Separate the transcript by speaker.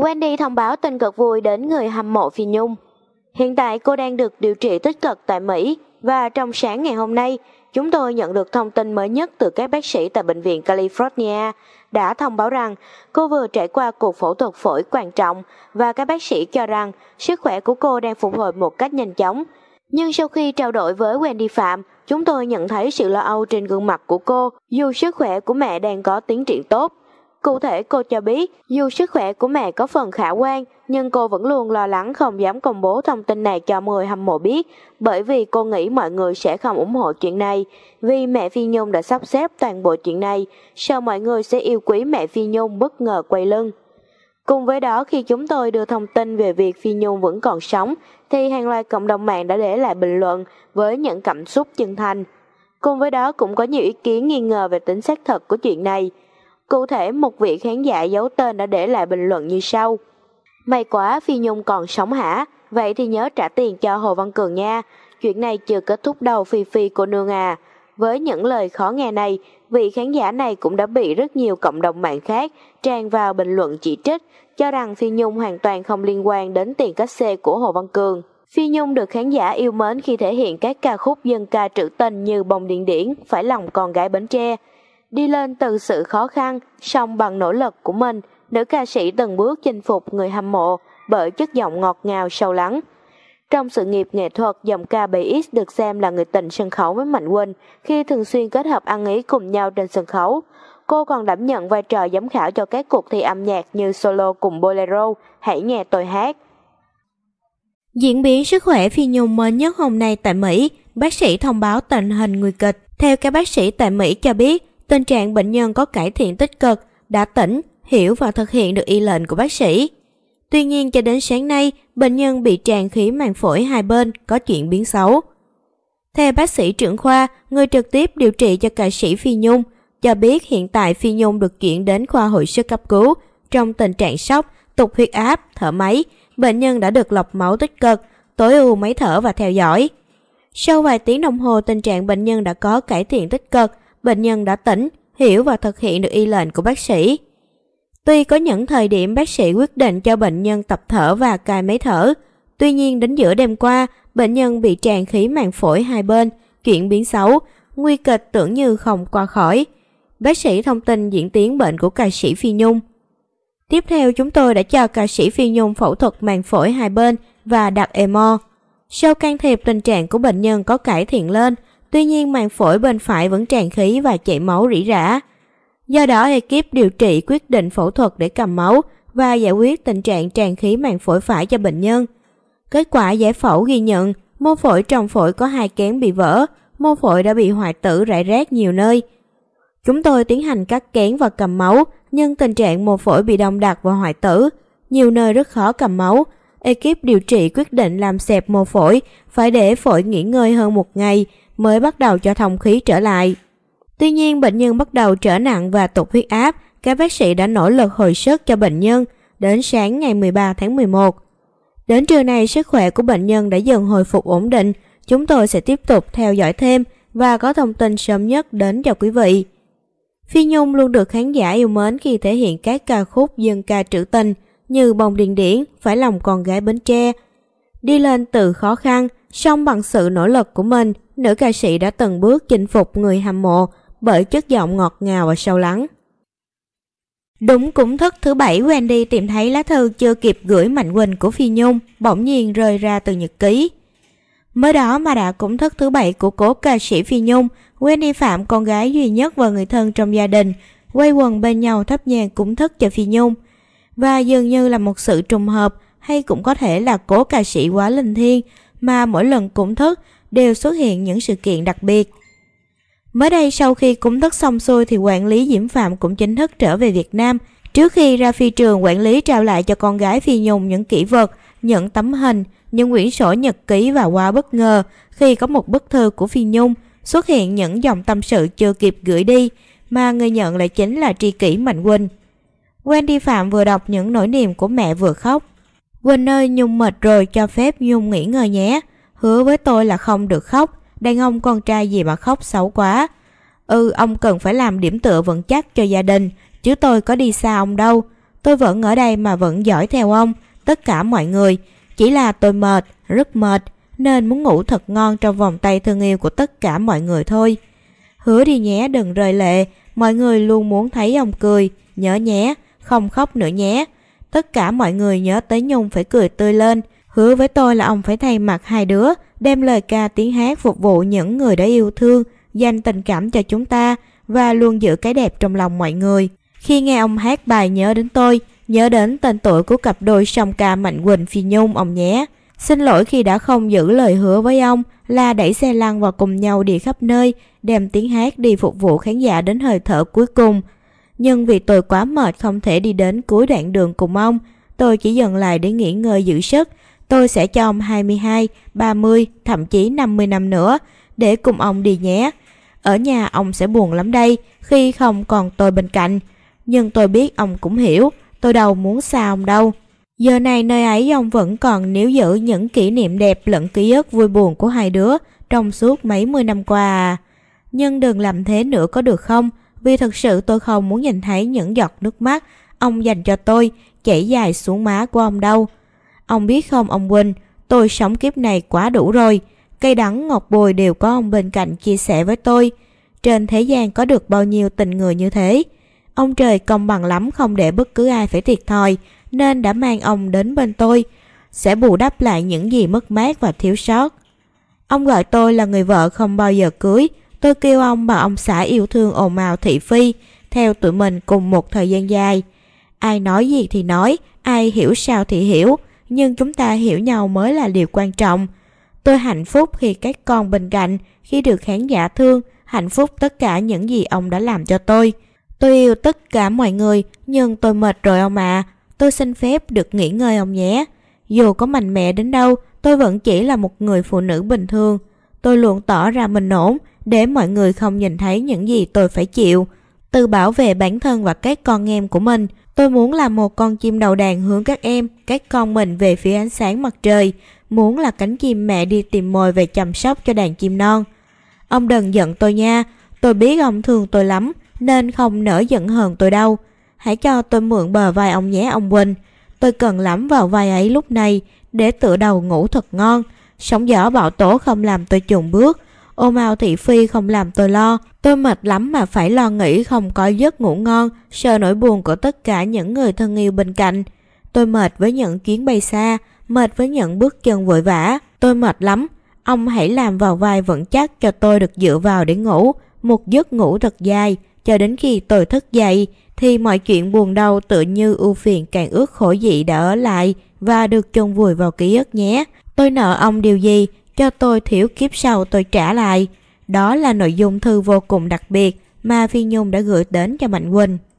Speaker 1: Wendy thông báo tin cực vui đến người hâm mộ Phi Nhung. Hiện tại cô đang được điều trị tích cực tại Mỹ và trong sáng ngày hôm nay, chúng tôi nhận được thông tin mới nhất từ các bác sĩ tại bệnh viện California đã thông báo rằng cô vừa trải qua cuộc phẫu thuật phổi quan trọng và các bác sĩ cho rằng sức khỏe của cô đang phục hồi một cách nhanh chóng. Nhưng sau khi trao đổi với Wendy Phạm, chúng tôi nhận thấy sự lo âu trên gương mặt của cô dù sức khỏe của mẹ đang có tiến triển tốt. Cụ thể cô cho biết, dù sức khỏe của mẹ có phần khả quan, nhưng cô vẫn luôn lo lắng không dám công bố thông tin này cho người hâm mộ biết, bởi vì cô nghĩ mọi người sẽ không ủng hộ chuyện này. Vì mẹ Phi Nhung đã sắp xếp toàn bộ chuyện này, sợ mọi người sẽ yêu quý mẹ Phi Nhung bất ngờ quay lưng. Cùng với đó khi chúng tôi đưa thông tin về việc Phi Nhung vẫn còn sống thì hàng loạt cộng đồng mạng đã để lại bình luận với những cảm xúc chân thành. Cùng với đó cũng có nhiều ý kiến nghi ngờ về tính xác thật của chuyện này. Cụ thể một vị khán giả giấu tên đã để lại bình luận như sau. May quá Phi Nhung còn sống hả? Vậy thì nhớ trả tiền cho Hồ Văn Cường nha. Chuyện này chưa kết thúc đâu Phi Phi của nương à. Với những lời khó nghe này, vị khán giả này cũng đã bị rất nhiều cộng đồng mạng khác tràn vào bình luận chỉ trích, cho rằng Phi Nhung hoàn toàn không liên quan đến tiền cách xê của Hồ Văn Cường. Phi Nhung được khán giả yêu mến khi thể hiện các ca khúc dân ca trữ tình như Bồng Điện Điển, Phải Lòng Con Gái Bến Tre, đi lên từ sự khó khăn, song bằng nỗ lực của mình, nữ ca sĩ từng bước chinh phục người hâm mộ bởi chất giọng ngọt ngào sâu lắng. Trong sự nghiệp nghệ thuật, giọng ca BX được xem là người tình sân khấu với Mạnh Quỳnh khi thường xuyên kết hợp ăn ý cùng nhau trên sân khấu. Cô còn đảm nhận vai trò giám khảo cho các cuộc thi âm nhạc như solo cùng bolero, hãy nghe tôi hát. Diễn biến sức khỏe Phi Nhung mới nhất hôm nay tại Mỹ, bác sĩ thông báo tình hình người kịch. Theo các bác sĩ tại Mỹ cho biết, Tình trạng bệnh nhân có cải thiện tích cực, đã tỉnh, hiểu và thực hiện được y lệnh của bác sĩ. Tuy nhiên cho đến sáng nay, bệnh nhân bị tràn khí màng phổi hai bên có chuyển biến xấu. Theo bác sĩ trưởng khoa, người trực tiếp điều trị cho ca sĩ Phi Nhung, cho biết hiện tại Phi Nhung được chuyển đến khoa hồi sức cấp cứu trong tình trạng sốc, tụt huyết áp, thở máy. Bệnh nhân đã được lọc máu tích cực, tối ưu máy thở và theo dõi. Sau vài tiếng đồng hồ, tình trạng bệnh nhân đã có cải thiện tích cực, bệnh nhân đã tỉnh, hiểu và thực hiện được y lệnh của bác sĩ. Tuy có những thời điểm bác sĩ quyết định cho bệnh nhân tập thở và cài máy thở, tuy nhiên đến giữa đêm qua, bệnh nhân bị tràn khí màng phổi hai bên, chuyển biến xấu, nguy kịch tưởng như không qua khỏi. Bác sĩ thông tin diễn tiến bệnh của ca sĩ Phi Nhung. Tiếp theo chúng tôi đã cho ca sĩ Phi Nhung phẫu thuật màng phổi hai bên và đặt EMO. Sau can thiệp tình trạng của bệnh nhân có cải thiện lên, Tuy nhiên màng phổi bên phải vẫn tràn khí và chảy máu rỉ rả. Do đó ekip điều trị quyết định phẫu thuật để cầm máu và giải quyết tình trạng tràn khí màng phổi phải cho bệnh nhân. Kết quả giải phẫu ghi nhận mô phổi trong phổi có hai kén bị vỡ, mô phổi đã bị hoại tử rải rác nhiều nơi. Chúng tôi tiến hành cắt kén và cầm máu, nhưng tình trạng mô phổi bị đông đặc và hoại tử, nhiều nơi rất khó cầm máu, ekip điều trị quyết định làm xẹp mô phổi, phải để phổi nghỉ ngơi hơn một ngày mới bắt đầu cho thông khí trở lại. Tuy nhiên, bệnh nhân bắt đầu trở nặng và tụt huyết áp, các bác sĩ đã nỗ lực hồi sức cho bệnh nhân đến sáng ngày 13 tháng 11. Đến trưa nay, sức khỏe của bệnh nhân đã dần hồi phục ổn định. Chúng tôi sẽ tiếp tục theo dõi thêm và có thông tin sớm nhất đến cho quý vị. Phi Nhung luôn được khán giả yêu mến khi thể hiện các ca khúc dân ca trữ tình – như bồng điện điển phải lòng con gái Bến Tre. Đi lên từ khó khăn, song bằng sự nỗ lực của mình, nữ ca sĩ đã từng bước chinh phục người hâm mộ bởi chất giọng ngọt ngào và sâu lắng. Đúng cũng thức thứ bảy Wendy tìm thấy lá thư chưa kịp gửi Mạnh Quỳnh của Phi Nhung bỗng nhiên rơi ra từ nhật ký. Mới đó mà đã cũng thức thứ bảy của cố ca sĩ Phi Nhung, Wendy Phạm con gái duy nhất và người thân trong gia đình, quay quần bên nhau thắp nhang cúng thức cho Phi Nhung – và dường như là một sự trùng hợp hay cũng có thể là cố ca sĩ quá linh thiêng mà mỗi lần cúng thức đều xuất hiện những sự kiện đặc biệt. Mới đây sau khi cúng thức xong xuôi thì quản lý Diễm Phạm cũng chính thức trở về Việt Nam. Trước khi ra phi trường, quản lý trao lại cho con gái Phi Nhung những kỷ vật, những tấm hình, những quyển sổ nhật ký và quá bất ngờ khi có một bức thư của Phi Nhung xuất hiện những dòng tâm sự chưa kịp gửi đi mà người nhận lại chính là tri kỷ Mạnh Quỳnh. Wendy Phạm vừa đọc những nỗi niềm của mẹ vừa khóc. Quỳnh ơi Nhung mệt rồi cho phép Nhung nghỉ ngơi nhé. Hứa với tôi là không được khóc. Đàn ông con trai gì mà khóc xấu quá. Ừ ông cần phải làm điểm tựa vững chắc cho gia đình. Chứ tôi có đi xa ông đâu. Tôi vẫn ở đây mà vẫn giỏi theo ông. Tất cả mọi người. Chỉ là tôi mệt, rất mệt. Nên muốn ngủ thật ngon trong vòng tay thương yêu của tất cả mọi người thôi. Hứa đi nhé đừng rời lệ. Mọi người luôn muốn thấy ông cười. Nhớ nhé không khóc nữa nhé. Tất cả mọi người nhớ tới Nhung phải cười tươi lên, hứa với tôi là ông phải thay mặt hai đứa, đem lời ca tiếng hát phục vụ những người đã yêu thương, dành tình cảm cho chúng ta và luôn giữ cái đẹp trong lòng mọi người. Khi nghe ông hát bài nhớ đến tôi, nhớ đến tên tuổi của cặp đôi song ca Mạnh Quỳnh Phi Nhung ông nhé. Xin lỗi khi đã không giữ lời hứa với ông là đẩy xe lăn và cùng nhau đi khắp nơi, đem tiếng hát đi phục vụ khán giả đến hơi thở cuối cùng. Nhưng vì tôi quá mệt không thể đi đến cuối đoạn đường cùng ông, tôi chỉ dừng lại để nghỉ ngơi giữ sức. Tôi sẽ cho ông 22, 30, thậm chí 50 năm nữa để cùng ông đi nhé. Ở nhà ông sẽ buồn lắm đây khi không còn tôi bên cạnh. Nhưng tôi biết ông cũng hiểu, tôi đâu muốn xa ông đâu. Giờ này nơi ấy ông vẫn còn níu giữ những kỷ niệm đẹp lẫn ký ức vui buồn của hai đứa trong suốt mấy mươi năm qua. À. Nhưng đừng làm thế nữa có được không? vì thật sự tôi không muốn nhìn thấy những giọt nước mắt ông dành cho tôi chảy dài xuống má của ông đâu. Ông biết không ông Quỳnh, tôi sống kiếp này quá đủ rồi. Cây đắng ngọt bùi đều có ông bên cạnh chia sẻ với tôi. Trên thế gian có được bao nhiêu tình người như thế. Ông trời công bằng lắm không để bất cứ ai phải thiệt thòi nên đã mang ông đến bên tôi. Sẽ bù đắp lại những gì mất mát và thiếu sót. Ông gọi tôi là người vợ không bao giờ cưới Tôi kêu ông và ông xã yêu thương ồn ào thị phi, theo tụi mình cùng một thời gian dài. Ai nói gì thì nói, ai hiểu sao thì hiểu, nhưng chúng ta hiểu nhau mới là điều quan trọng. Tôi hạnh phúc khi các con bên cạnh, khi được khán giả thương, hạnh phúc tất cả những gì ông đã làm cho tôi. Tôi yêu tất cả mọi người, nhưng tôi mệt rồi ông ạ. À. Tôi xin phép được nghỉ ngơi ông nhé. Dù có mạnh mẽ đến đâu, tôi vẫn chỉ là một người phụ nữ bình thường. Tôi luôn tỏ ra mình ổn, để mọi người không nhìn thấy những gì tôi phải chịu. Từ bảo vệ bản thân và các con em của mình, tôi muốn là một con chim đầu đàn hướng các em, các con mình về phía ánh sáng mặt trời, muốn là cánh chim mẹ đi tìm mồi về chăm sóc cho đàn chim non. Ông đừng giận tôi nha, tôi biết ông thương tôi lắm, nên không nỡ giận hờn tôi đâu. Hãy cho tôi mượn bờ vai ông nhé ông Quỳnh. Tôi cần lắm vào vai ấy lúc này để tựa đầu ngủ thật ngon. Sóng gió bão tố không làm tôi chùn bước. Ô Mao thị phi không làm tôi lo, tôi mệt lắm mà phải lo nghĩ không có giấc ngủ ngon, sợ nỗi buồn của tất cả những người thân yêu bên cạnh. Tôi mệt với những chuyến bay xa, mệt với những bước chân vội vã, tôi mệt lắm. Ông hãy làm vào vai vững chắc cho tôi được dựa vào để ngủ, một giấc ngủ thật dài, cho đến khi tôi thức dậy thì mọi chuyện buồn đau tự như ưu phiền càng ước khổ dị đã ở lại và được chôn vùi vào ký ức nhé. Tôi nợ ông điều gì cho tôi thiểu kiếp sau tôi trả lại. Đó là nội dung thư vô cùng đặc biệt mà Phi Nhung đã gửi đến cho Mạnh Quỳnh.